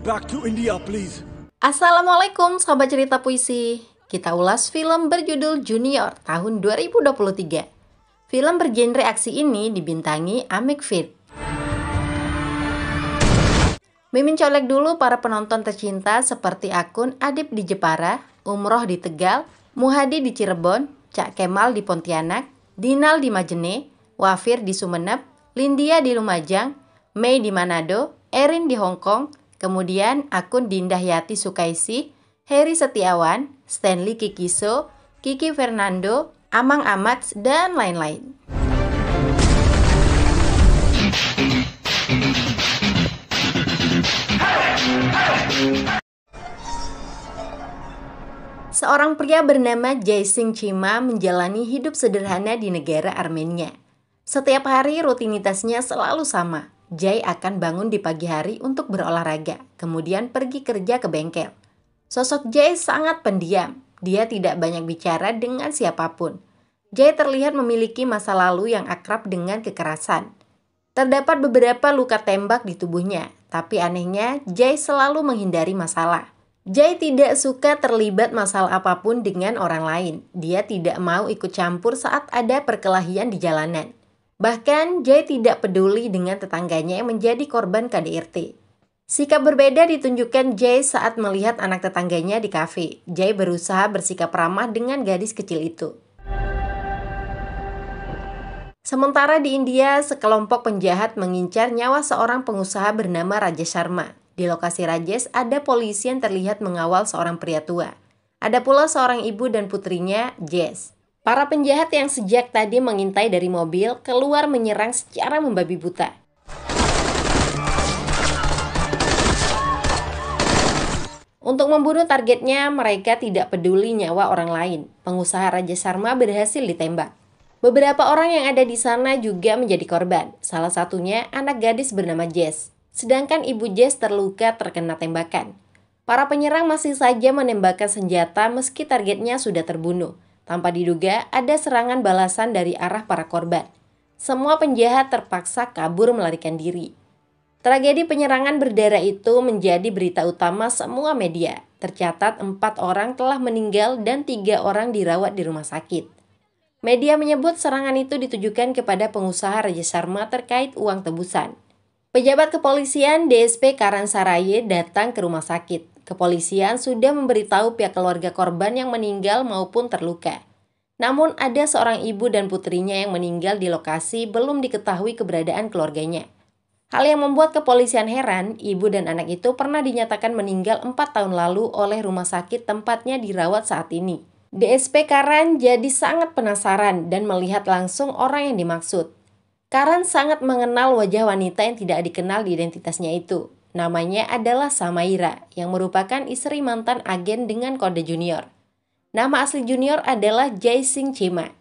back to India, please. Assalamualaikum sahabat cerita puisi. Kita ulas film berjudul Junior tahun 2023. Film bergenre aksi ini dibintangi Amik Fit. Mimin colek dulu para penonton tercinta seperti akun Adib di Jepara, Umroh di Tegal, Muhadi di Cirebon, Cak Kemal di Pontianak, Dinal di Majene, Wafir di Sumeneb, Lindia di Lumajang, Mei di Manado, Erin di Hongkong. Kemudian akun Dinda Yati Sukaisi, Heri Setiawan, Stanley Kikiso, Kiki Fernando, Amang Amats, dan lain-lain. Seorang pria bernama Jaising Chima menjalani hidup sederhana di negara Armenia. Setiap hari rutinitasnya selalu sama, Jay akan bangun di pagi hari untuk berolahraga, kemudian pergi kerja ke bengkel. Sosok Jay sangat pendiam. Dia tidak banyak bicara dengan siapapun. Jay terlihat memiliki masa lalu yang akrab dengan kekerasan. Terdapat beberapa luka tembak di tubuhnya, tapi anehnya Jay selalu menghindari masalah. Jay tidak suka terlibat masalah apapun dengan orang lain. Dia tidak mau ikut campur saat ada perkelahian di jalanan. Bahkan Jay tidak peduli dengan tetangganya yang menjadi korban KDRT. Sikap berbeda ditunjukkan Jay saat melihat anak tetangganya di kafe. Jay berusaha bersikap ramah dengan gadis kecil itu. Sementara di India, sekelompok penjahat mengincar nyawa seorang pengusaha bernama Raja Sharma. Di lokasi Rajesh ada polisi yang terlihat mengawal seorang pria tua. Ada pula seorang ibu dan putrinya, Jess. Para penjahat yang sejak tadi mengintai dari mobil keluar menyerang secara membabi buta. Untuk membunuh targetnya, mereka tidak peduli nyawa orang lain. Pengusaha Raja Sarma berhasil ditembak. Beberapa orang yang ada di sana juga menjadi korban, salah satunya anak gadis bernama Jess. Sedangkan ibu Jess terluka terkena tembakan. Para penyerang masih saja menembakkan senjata meski targetnya sudah terbunuh. Tanpa diduga, ada serangan balasan dari arah para korban. Semua penjahat terpaksa kabur melarikan diri. Tragedi penyerangan berdarah itu menjadi berita utama semua media. Tercatat empat orang telah meninggal dan tiga orang dirawat di rumah sakit. Media menyebut serangan itu ditujukan kepada pengusaha Raja Sharma terkait uang tebusan. Pejabat kepolisian DSP Karansaraye datang ke rumah sakit. Kepolisian sudah memberitahu pihak keluarga korban yang meninggal maupun terluka. Namun ada seorang ibu dan putrinya yang meninggal di lokasi belum diketahui keberadaan keluarganya. Hal yang membuat kepolisian heran, ibu dan anak itu pernah dinyatakan meninggal 4 tahun lalu oleh rumah sakit tempatnya dirawat saat ini. DSP Karan jadi sangat penasaran dan melihat langsung orang yang dimaksud. Karan sangat mengenal wajah wanita yang tidak dikenal di identitasnya itu. Namanya adalah Samaira, yang merupakan istri mantan agen dengan kode junior. Nama asli junior adalah Jai Singh Chima.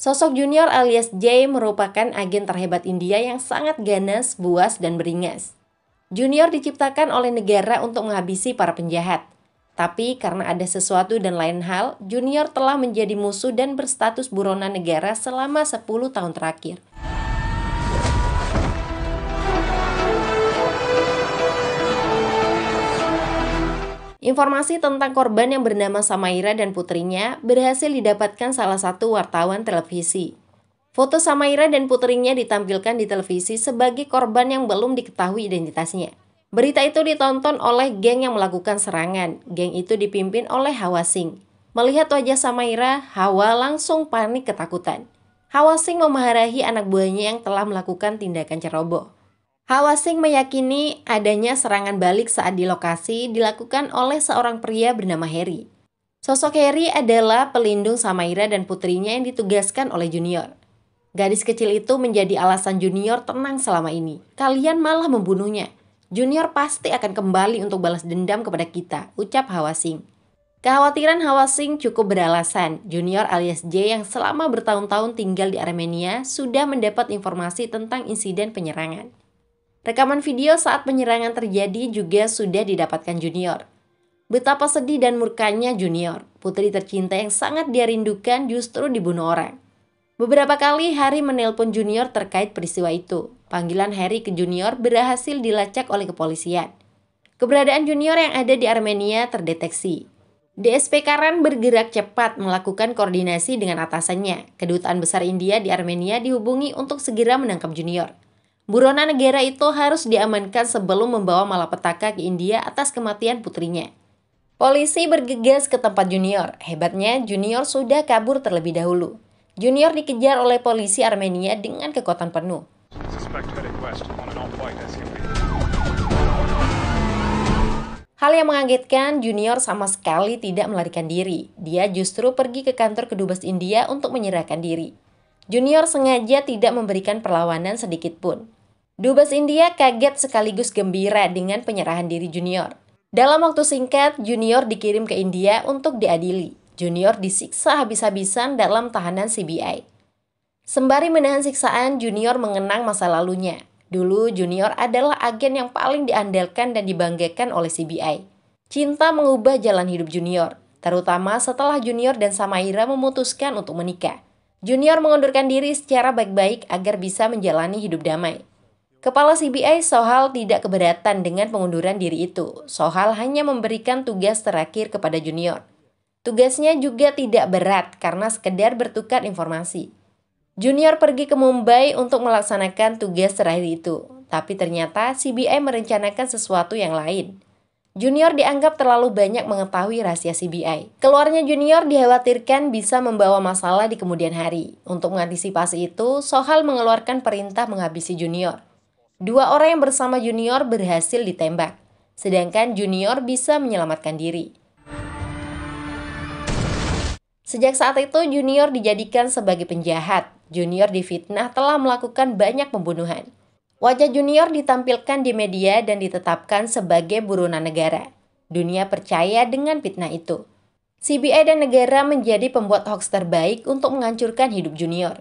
Sosok junior alias Jay merupakan agen terhebat India yang sangat ganas, buas, dan beringas. Junior diciptakan oleh negara untuk menghabisi para penjahat – tapi karena ada sesuatu dan lain hal, Junior telah menjadi musuh dan berstatus buronan negara selama 10 tahun terakhir. Informasi tentang korban yang bernama Samaira dan putrinya berhasil didapatkan salah satu wartawan televisi. Foto Samaira dan putrinya ditampilkan di televisi sebagai korban yang belum diketahui identitasnya. Berita itu ditonton oleh geng yang melakukan serangan. Geng itu dipimpin oleh Hawa Singh. Melihat wajah Samaira, Hawa langsung panik ketakutan. Hawa Singh memarahi anak buahnya yang telah melakukan tindakan ceroboh. Hawa Singh meyakini adanya serangan balik saat di lokasi dilakukan oleh seorang pria bernama Harry. Sosok Harry adalah pelindung Samaira dan putrinya yang ditugaskan oleh Junior. Gadis kecil itu menjadi alasan Junior tenang selama ini. Kalian malah membunuhnya. Junior pasti akan kembali untuk balas dendam kepada kita, ucap Hawasing. Kekhawatiran Hawasing cukup beralasan. Junior alias J yang selama bertahun-tahun tinggal di Armenia sudah mendapat informasi tentang insiden penyerangan. Rekaman video saat penyerangan terjadi juga sudah didapatkan Junior. Betapa sedih dan murkanya Junior, putri tercinta yang sangat dia rindukan justru dibunuh orang. Beberapa kali Harry menelpon Junior terkait peristiwa itu. Panggilan Harry ke Junior berhasil dilacak oleh kepolisian. Keberadaan Junior yang ada di Armenia terdeteksi. DSP Karan bergerak cepat melakukan koordinasi dengan atasannya. Kedutaan Besar India di Armenia dihubungi untuk segera menangkap Junior. Buronan negara itu harus diamankan sebelum membawa malapetaka ke India atas kematian putrinya. Polisi bergegas ke tempat Junior. Hebatnya, Junior sudah kabur terlebih dahulu. Junior dikejar oleh polisi Armenia dengan kekuatan penuh. Hal yang mengagetkan, Junior sama sekali tidak melarikan diri. Dia justru pergi ke kantor kedubes India untuk menyerahkan diri. Junior sengaja tidak memberikan perlawanan sedikit pun. Dubes India kaget sekaligus gembira dengan penyerahan diri Junior. Dalam waktu singkat, Junior dikirim ke India untuk diadili. Junior disiksa habis-habisan dalam tahanan CBI. Sembari menahan siksaan, Junior mengenang masa lalunya. Dulu Junior adalah agen yang paling diandalkan dan dibanggakan oleh CBI. Cinta mengubah jalan hidup Junior, terutama setelah Junior dan Samaira memutuskan untuk menikah. Junior mengundurkan diri secara baik-baik agar bisa menjalani hidup damai. Kepala CBI Sohal tidak keberatan dengan pengunduran diri itu. Sohal hanya memberikan tugas terakhir kepada Junior – Tugasnya juga tidak berat karena sekedar bertukar informasi. Junior pergi ke Mumbai untuk melaksanakan tugas terakhir itu, tapi ternyata CBI merencanakan sesuatu yang lain. Junior dianggap terlalu banyak mengetahui rahasia CBI. Keluarnya Junior dikhawatirkan bisa membawa masalah di kemudian hari. Untuk mengantisipasi itu, Sohal mengeluarkan perintah menghabisi Junior. Dua orang yang bersama Junior berhasil ditembak, sedangkan Junior bisa menyelamatkan diri. Sejak saat itu, Junior dijadikan sebagai penjahat. Junior difitnah telah melakukan banyak pembunuhan. Wajah Junior ditampilkan di media dan ditetapkan sebagai buronan negara. Dunia percaya dengan fitnah itu. CBI dan negara menjadi pembuat hoax terbaik untuk menghancurkan hidup Junior.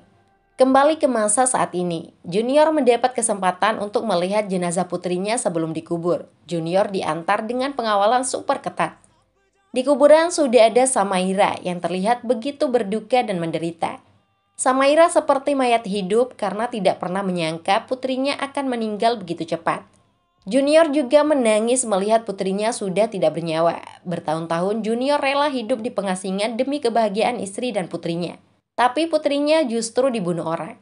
Kembali ke masa saat ini, Junior mendapat kesempatan untuk melihat jenazah putrinya sebelum dikubur. Junior diantar dengan pengawalan super ketat. Di kuburan sudah ada Samaira yang terlihat begitu berduka dan menderita. Samaira seperti mayat hidup karena tidak pernah menyangka putrinya akan meninggal begitu cepat. Junior juga menangis melihat putrinya sudah tidak bernyawa. Bertahun-tahun Junior rela hidup di pengasingan demi kebahagiaan istri dan putrinya. Tapi putrinya justru dibunuh orang.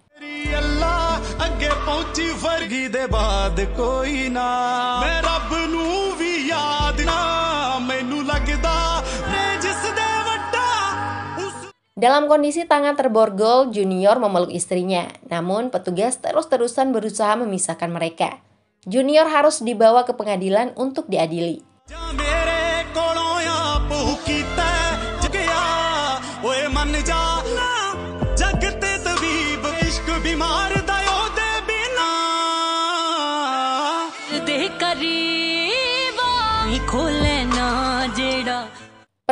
Dalam kondisi tangan terborgol, Junior memeluk istrinya. Namun, petugas terus-terusan berusaha memisahkan mereka. Junior harus dibawa ke pengadilan untuk diadili. Ya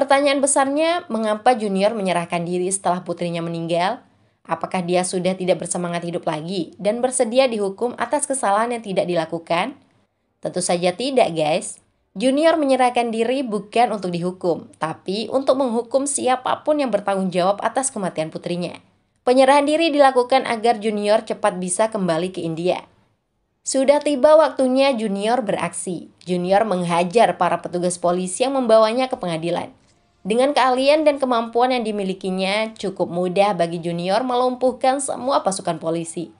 Pertanyaan besarnya, mengapa Junior menyerahkan diri setelah putrinya meninggal? Apakah dia sudah tidak bersemangat hidup lagi dan bersedia dihukum atas kesalahan yang tidak dilakukan? Tentu saja tidak, guys. Junior menyerahkan diri bukan untuk dihukum, tapi untuk menghukum siapapun yang bertanggung jawab atas kematian putrinya. Penyerahan diri dilakukan agar Junior cepat bisa kembali ke India. Sudah tiba waktunya Junior beraksi. Junior menghajar para petugas polisi yang membawanya ke pengadilan. Dengan keahlian dan kemampuan yang dimilikinya, cukup mudah bagi junior melumpuhkan semua pasukan polisi.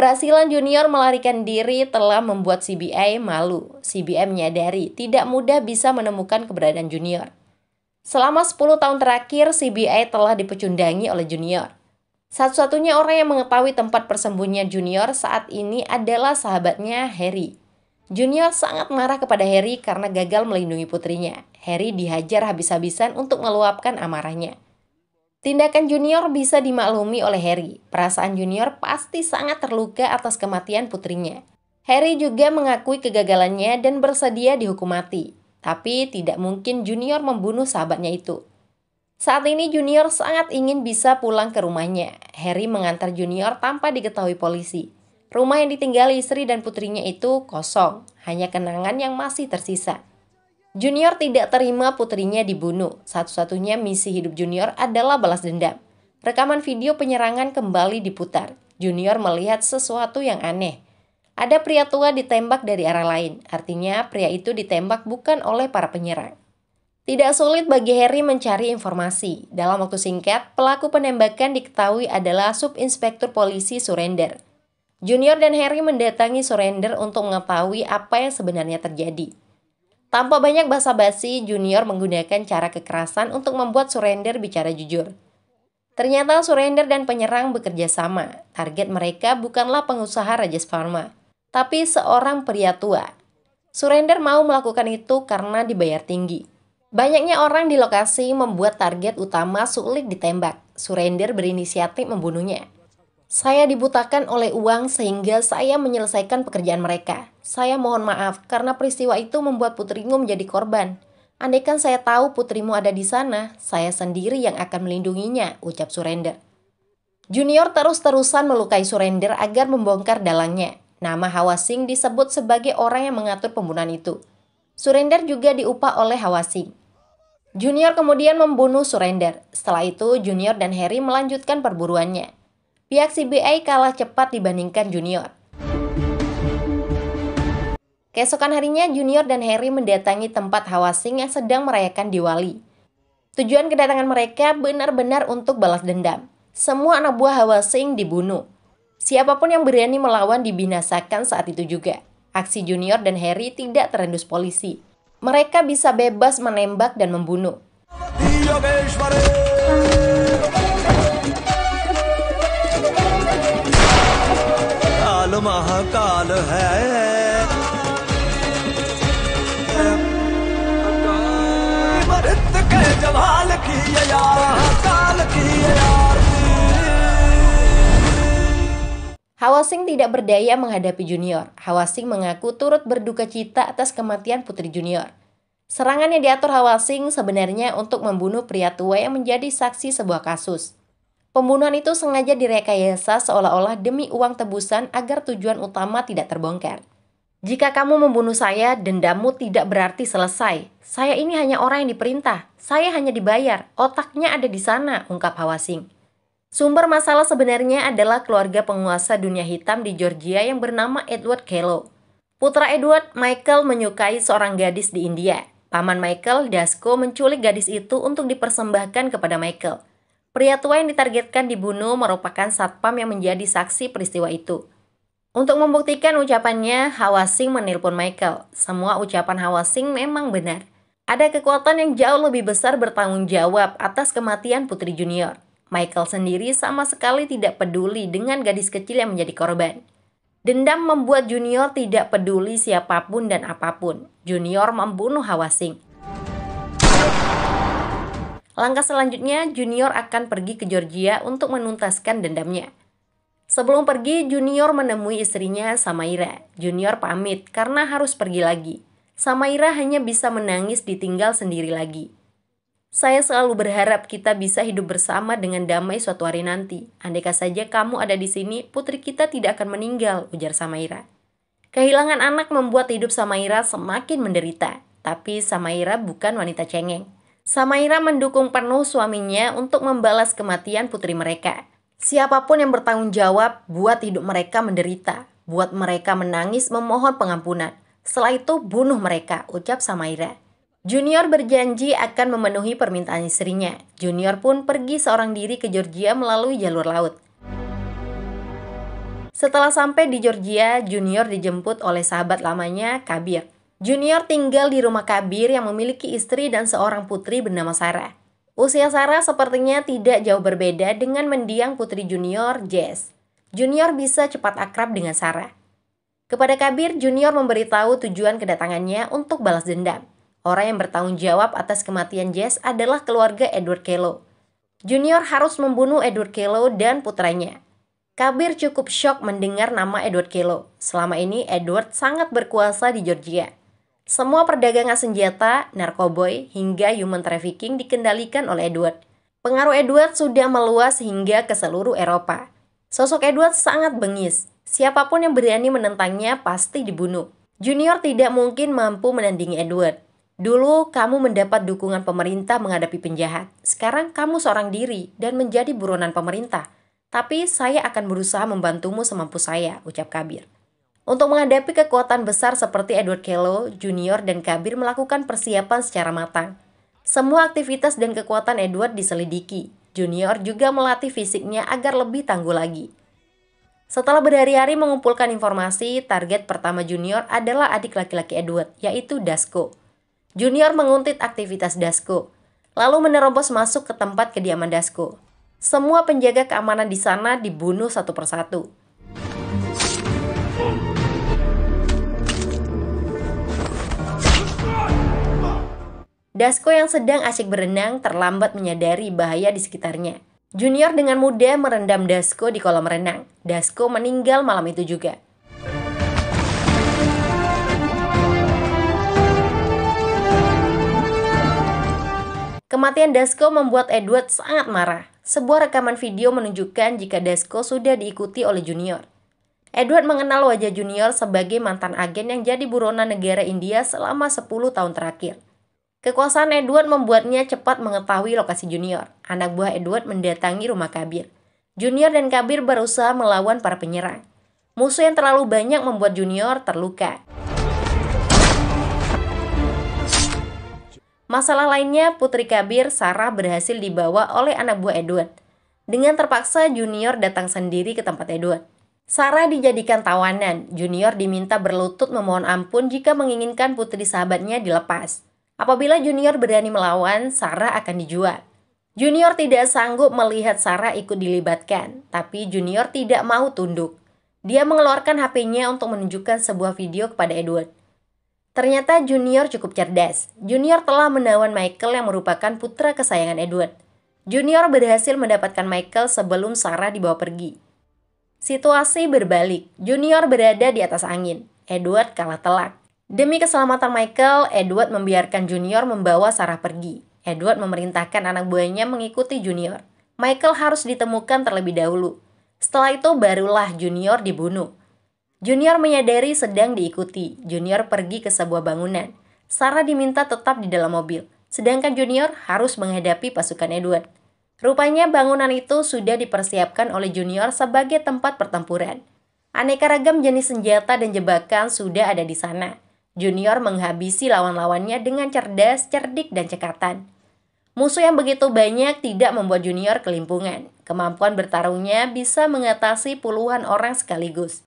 Keberhasilan junior melarikan diri telah membuat CBI malu. CBI menyadari tidak mudah bisa menemukan keberadaan junior. Selama 10 tahun terakhir, CBI telah dipecundangi oleh junior. Satu-satunya orang yang mengetahui tempat persembunyian junior saat ini adalah sahabatnya Harry. Junior sangat marah kepada Harry karena gagal melindungi putrinya. Harry dihajar habis-habisan untuk meluapkan amarahnya. Tindakan Junior bisa dimaklumi oleh Harry. Perasaan Junior pasti sangat terluka atas kematian putrinya. Harry juga mengakui kegagalannya dan bersedia dihukum mati. Tapi tidak mungkin Junior membunuh sahabatnya itu. Saat ini Junior sangat ingin bisa pulang ke rumahnya. Harry mengantar Junior tanpa diketahui polisi. Rumah yang ditinggali istri dan putrinya itu kosong, hanya kenangan yang masih tersisa. Junior tidak terima putrinya dibunuh. Satu-satunya misi hidup Junior adalah balas dendam. Rekaman video penyerangan kembali diputar. Junior melihat sesuatu yang aneh. Ada pria tua ditembak dari arah lain, artinya pria itu ditembak bukan oleh para penyerang. Tidak sulit bagi Harry mencari informasi. Dalam waktu singkat, pelaku penembakan diketahui adalah subinspektur polisi Surrender. Junior dan Harry mendatangi Surrender untuk mengetahui apa yang sebenarnya terjadi. Tanpa banyak basa-basi, Junior menggunakan cara kekerasan untuk membuat Surrender bicara jujur. Ternyata Surrender dan penyerang bekerja sama. Target mereka bukanlah pengusaha Rajas Pharma, tapi seorang pria tua. Surrender mau melakukan itu karena dibayar tinggi. Banyaknya orang di lokasi membuat target utama sulit ditembak. Surrender berinisiatif membunuhnya. Saya dibutakan oleh uang sehingga saya menyelesaikan pekerjaan mereka. Saya mohon maaf karena peristiwa itu membuat putrimu menjadi korban. Andaikan saya tahu putrimu ada di sana, saya sendiri yang akan melindunginya, ucap Surender. Junior terus-terusan melukai Surender agar membongkar dalangnya. Nama Hawasing disebut sebagai orang yang mengatur pembunuhan itu. Surender juga diupah oleh Hawasing. Junior kemudian membunuh Surender. Setelah itu, Junior dan Harry melanjutkan perburuannya pihak CBA kalah cepat dibandingkan junior. Keesokan harinya, Junior dan Harry mendatangi tempat Hawasing yang sedang merayakan Diwali. Tujuan kedatangan mereka benar-benar untuk balas dendam. Semua anak buah Hawasing dibunuh. Siapapun yang berani melawan dibinasakan saat itu juga. Aksi Junior dan Harry tidak terendus polisi. Mereka bisa bebas menembak dan membunuh. Iya, Mahakal है Hawasing tidak berdaya menghadapi Junior. Hawasing mengaku turut berduka cita atas kematian Putri Junior. Serangan yang diatur Hawasing sebenarnya untuk membunuh pria tua yang menjadi saksi sebuah kasus. Pembunuhan itu sengaja direkayasa seolah-olah demi uang tebusan agar tujuan utama tidak terbongkar. Jika kamu membunuh saya, dendammu tidak berarti selesai. Saya ini hanya orang yang diperintah. Saya hanya dibayar. Otaknya ada di sana, ungkap Hawasing. Sumber masalah sebenarnya adalah keluarga penguasa dunia hitam di Georgia yang bernama Edward Kello. Putra Edward, Michael menyukai seorang gadis di India. Paman Michael, Dasko, menculik gadis itu untuk dipersembahkan kepada Michael – Pria tua yang ditargetkan dibunuh merupakan satpam yang menjadi saksi peristiwa itu. Untuk membuktikan ucapannya, Hawasing menelpon Michael. Semua ucapan Hawasing memang benar. Ada kekuatan yang jauh lebih besar bertanggung jawab atas kematian putri junior. Michael sendiri sama sekali tidak peduli dengan gadis kecil yang menjadi korban. Dendam membuat Junior tidak peduli siapapun dan apapun. Junior membunuh Hawasing. Langkah selanjutnya, Junior akan pergi ke Georgia untuk menuntaskan dendamnya. Sebelum pergi, Junior menemui istrinya Samaira. Junior pamit karena harus pergi lagi. Samaira hanya bisa menangis ditinggal sendiri lagi. Saya selalu berharap kita bisa hidup bersama dengan damai suatu hari nanti. Andaikah saja kamu ada di sini, putri kita tidak akan meninggal, ujar Samaira. Kehilangan anak membuat hidup Samaira semakin menderita. Tapi Samaira bukan wanita cengeng. Samaira mendukung penuh suaminya untuk membalas kematian putri mereka. Siapapun yang bertanggung jawab buat hidup mereka menderita, buat mereka menangis memohon pengampunan. Setelah itu bunuh mereka, ucap Samaira. Junior berjanji akan memenuhi permintaan istrinya. Junior pun pergi seorang diri ke Georgia melalui jalur laut. Setelah sampai di Georgia, Junior dijemput oleh sahabat lamanya, Kabir. Junior tinggal di rumah Kabir yang memiliki istri dan seorang putri bernama Sarah. Usia Sarah sepertinya tidak jauh berbeda dengan mendiang putri Junior, Jess. Junior bisa cepat akrab dengan Sarah. Kepada Kabir, Junior memberitahu tujuan kedatangannya untuk balas dendam. Orang yang bertanggung jawab atas kematian Jess adalah keluarga Edward Kelo. Junior harus membunuh Edward Kelo dan putranya, Kabir cukup shock mendengar nama Edward Kelo. Selama ini Edward sangat berkuasa di Georgia. Semua perdagangan senjata, narkoboy, hingga human trafficking dikendalikan oleh Edward. Pengaruh Edward sudah meluas hingga ke seluruh Eropa. Sosok Edward sangat bengis. Siapapun yang berani menentangnya pasti dibunuh. Junior tidak mungkin mampu menandingi Edward. Dulu kamu mendapat dukungan pemerintah menghadapi penjahat. Sekarang kamu seorang diri dan menjadi buronan pemerintah. Tapi saya akan berusaha membantumu semampu saya, ucap Kabir. Untuk menghadapi kekuatan besar seperti Edward Kelo Junior, dan Kabir melakukan persiapan secara matang. Semua aktivitas dan kekuatan Edward diselidiki. Junior juga melatih fisiknya agar lebih tangguh lagi. Setelah berhari-hari mengumpulkan informasi, target pertama Junior adalah adik laki-laki Edward, yaitu Dasko. Junior menguntit aktivitas Dasko, lalu menerobos masuk ke tempat kediaman Dasko. Semua penjaga keamanan di sana dibunuh satu persatu. Dasko yang sedang asyik berenang terlambat menyadari bahaya di sekitarnya. Junior dengan mudah merendam Dasko di kolam renang. Dasko meninggal malam itu juga. Kematian Dasko membuat Edward sangat marah. Sebuah rekaman video menunjukkan jika Dasko sudah diikuti oleh Junior. Edward mengenal wajah Junior sebagai mantan agen yang jadi buronan negara India selama 10 tahun terakhir. Kekuasaan Edward membuatnya cepat mengetahui lokasi Junior. Anak buah Edward mendatangi rumah Kabir. Junior dan Kabir berusaha melawan para penyerang. Musuh yang terlalu banyak membuat Junior terluka. Masalah lainnya, Putri Kabir, Sarah berhasil dibawa oleh anak buah Edward. Dengan terpaksa, Junior datang sendiri ke tempat Edward. Sarah dijadikan tawanan. Junior diminta berlutut memohon ampun jika menginginkan putri sahabatnya dilepas. Apabila Junior berani melawan, Sarah akan dijual. Junior tidak sanggup melihat Sarah ikut dilibatkan, tapi Junior tidak mau tunduk. Dia mengeluarkan HP-nya untuk menunjukkan sebuah video kepada Edward. Ternyata Junior cukup cerdas. Junior telah menawan Michael yang merupakan putra kesayangan Edward. Junior berhasil mendapatkan Michael sebelum Sarah dibawa pergi. Situasi berbalik. Junior berada di atas angin. Edward kalah telak. Demi keselamatan Michael, Edward membiarkan Junior membawa Sarah pergi. Edward memerintahkan anak buahnya mengikuti Junior. Michael harus ditemukan terlebih dahulu. Setelah itu barulah Junior dibunuh. Junior menyadari sedang diikuti. Junior pergi ke sebuah bangunan. Sarah diminta tetap di dalam mobil, sedangkan Junior harus menghadapi pasukan Edward. Rupanya bangunan itu sudah dipersiapkan oleh Junior sebagai tempat pertempuran. Aneka ragam jenis senjata dan jebakan sudah ada di sana. Junior menghabisi lawan-lawannya dengan cerdas, cerdik, dan cekatan. Musuh yang begitu banyak tidak membuat Junior kelimpungan. Kemampuan bertarungnya bisa mengatasi puluhan orang sekaligus.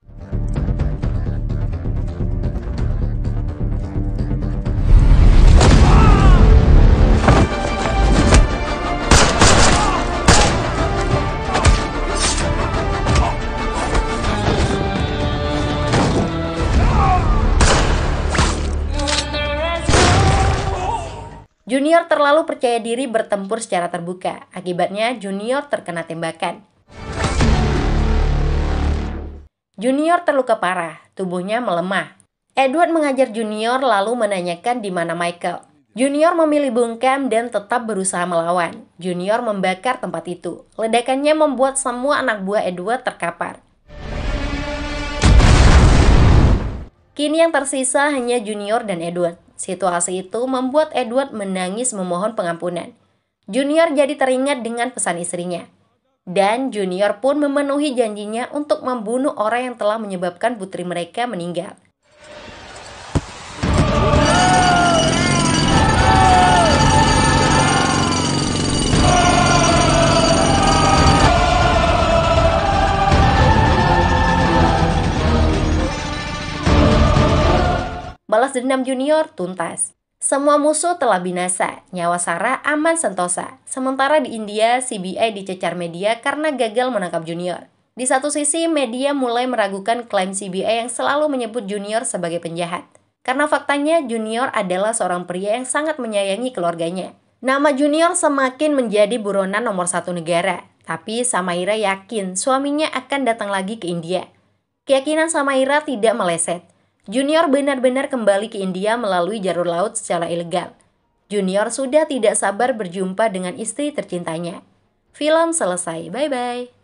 terlalu percaya diri bertempur secara terbuka. Akibatnya junior terkena tembakan. Junior terluka parah, tubuhnya melemah. Edward mengajar Junior lalu menanyakan di mana Michael. Junior memilih bungkam dan tetap berusaha melawan. Junior membakar tempat itu. Ledakannya membuat semua anak buah Edward terkapar. Kini yang tersisa hanya Junior dan Edward. Situasi itu membuat Edward menangis memohon pengampunan. Junior jadi teringat dengan pesan istrinya. Dan Junior pun memenuhi janjinya untuk membunuh orang yang telah menyebabkan putri mereka meninggal. Balas dendam junior tuntas. Semua musuh telah binasa, nyawa Sarah aman sentosa. Sementara di India, CBI dicecar media karena gagal menangkap junior. Di satu sisi, media mulai meragukan klaim CBI yang selalu menyebut junior sebagai penjahat. Karena faktanya junior adalah seorang pria yang sangat menyayangi keluarganya. Nama junior semakin menjadi buronan nomor satu negara. Tapi Samaira yakin suaminya akan datang lagi ke India. Keyakinan Samaira tidak meleset. Junior benar-benar kembali ke India melalui jalur laut secara ilegal. Junior sudah tidak sabar berjumpa dengan istri tercintanya. Film selesai, bye-bye.